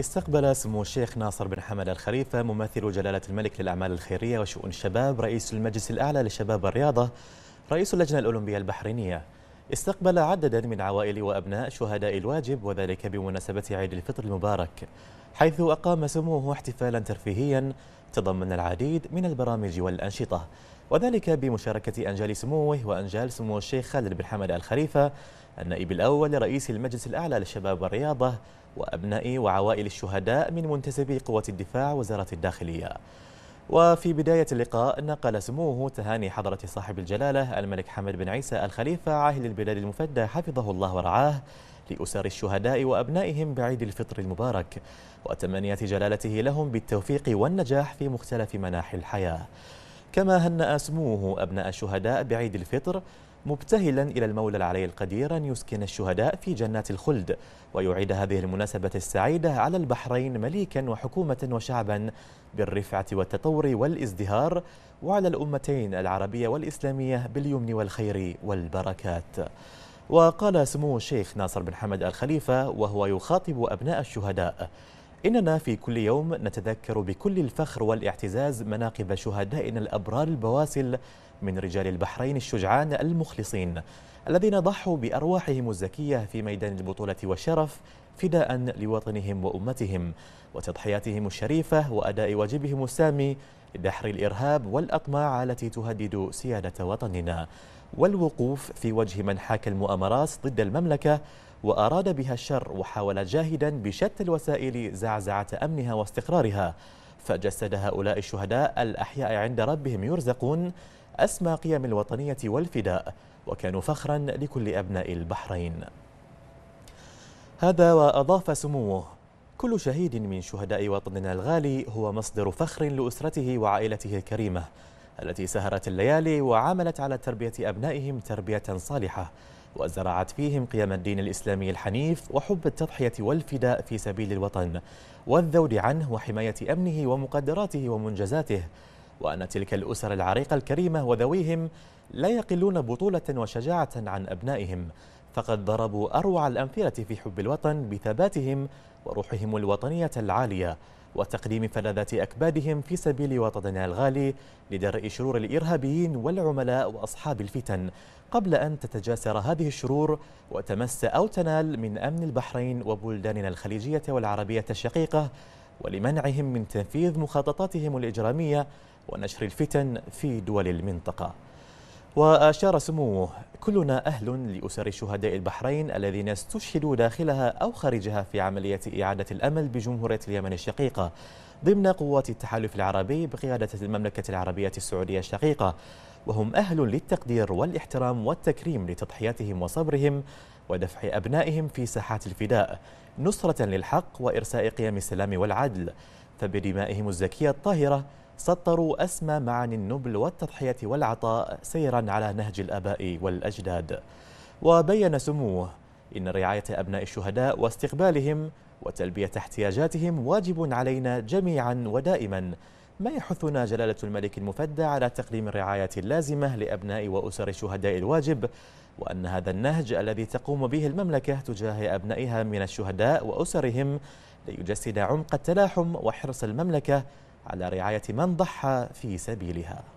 استقبل سمو الشيخ ناصر بن حمد الخليفة ممثل جلالة الملك للأعمال الخيرية وشؤون الشباب رئيس المجلس الأعلى للشباب الرياضة رئيس اللجنة الأولمبية البحرينية استقبل عددا من عوائل وأبناء شهداء الواجب وذلك بمناسبة عيد الفطر المبارك حيث أقام سموه احتفالا ترفيهيا تضمن العديد من البرامج والأنشطة وذلك بمشاركة أنجال سموه وأنجال سمو الشيخ خالد بن حمد الخليفة النائب الأول لرئيس المجلس الأعلى للشباب والرياضة وأبناء وعوائل الشهداء من منتسبي قوة الدفاع وزارة الداخلية وفي بداية اللقاء نقل سموه تهاني حضرة صاحب الجلالة الملك حمد بن عيسى الخليفة عاهل البلاد المفدى حفظه الله ورعاه لأسر الشهداء وأبنائهم بعيد الفطر المبارك وتمنيات جلالته لهم بالتوفيق والنجاح في مختلف مناحي الحياة كما هنأ سموه أبناء الشهداء بعيد الفطر مبتهلا إلى المولى العلي القدير أن يسكن الشهداء في جنات الخلد ويعيد هذه المناسبة السعيدة على البحرين مليكا وحكومة وشعبا بالرفعة والتطور والازدهار وعلى الأمتين العربية والإسلامية باليمن والخير والبركات وقال سمو الشيخ ناصر بن حمد الخليفة وهو يخاطب أبناء الشهداء إننا في كل يوم نتذكر بكل الفخر والاعتزاز مناقب شهدائنا الأبرار البواسل من رجال البحرين الشجعان المخلصين الذين ضحوا بأرواحهم الزكية في ميدان البطولة والشرف فداء لوطنهم وأمتهم وتضحياتهم الشريفة وأداء واجبهم السامي لدحر الإرهاب والأطماع التي تهدد سيادة وطننا والوقوف في وجه من حاك المؤامرات ضد المملكة وأراد بها الشر وحاول جاهدا بشتى الوسائل زعزعة أمنها واستقرارها فجسد هؤلاء الشهداء الأحياء عند ربهم يرزقون أسمى قيم الوطنية والفداء وكانوا فخرا لكل أبناء البحرين هذا وأضاف سموه كل شهيد من شهداء وطننا الغالي هو مصدر فخر لأسرته وعائلته الكريمة التي سهرت الليالي وعملت على تربية أبنائهم تربية صالحة وزرعت فيهم قيم الدين الإسلامي الحنيف وحب التضحية والفداء في سبيل الوطن والذود عنه وحماية أمنه ومقدراته ومنجزاته وأن تلك الأسر العريقة الكريمة وذويهم لا يقلون بطولة وشجاعة عن أبنائهم فقد ضربوا أروع الأمثلة في حب الوطن بثباتهم وروحهم الوطنية العالية وتقديم فلذات أكبادهم في سبيل وطننا الغالي لدرء شرور الإرهابيين والعملاء وأصحاب الفتن قبل أن تتجاسر هذه الشرور وتمس أو تنال من أمن البحرين وبلداننا الخليجية والعربية الشقيقة ولمنعهم من تنفيذ مخططاتهم الإجرامية ونشر الفتن في دول المنطقة وأشار سموه كلنا أهل لأسر شهداء البحرين الذين استشهدوا داخلها أو خارجها في عملية إعادة الأمل بجمهورية اليمن الشقيقة ضمن قوات التحالف العربي بقيادة المملكة العربية السعودية الشقيقة وهم أهل للتقدير والاحترام والتكريم لتضحياتهم وصبرهم ودفع أبنائهم في ساحات الفداء نصرة للحق وإرساء قيم السلام والعدل فبدمائهم الزكية الطاهرة سطروا أسمى معاني النبل والتضحية والعطاء سيرا على نهج الآباء والأجداد وبين سموه إن رعاية أبناء الشهداء واستقبالهم وتلبية احتياجاتهم واجب علينا جميعا ودائما ما يحثنا جلالة الملك المفدى على تقديم الرعاية اللازمة لأبناء وأسر الشهداء الواجب وأن هذا النهج الذي تقوم به المملكة تجاه أبنائها من الشهداء وأسرهم ليجسد عمق التلاحم وحرص المملكة على رعاية من ضحى في سبيلها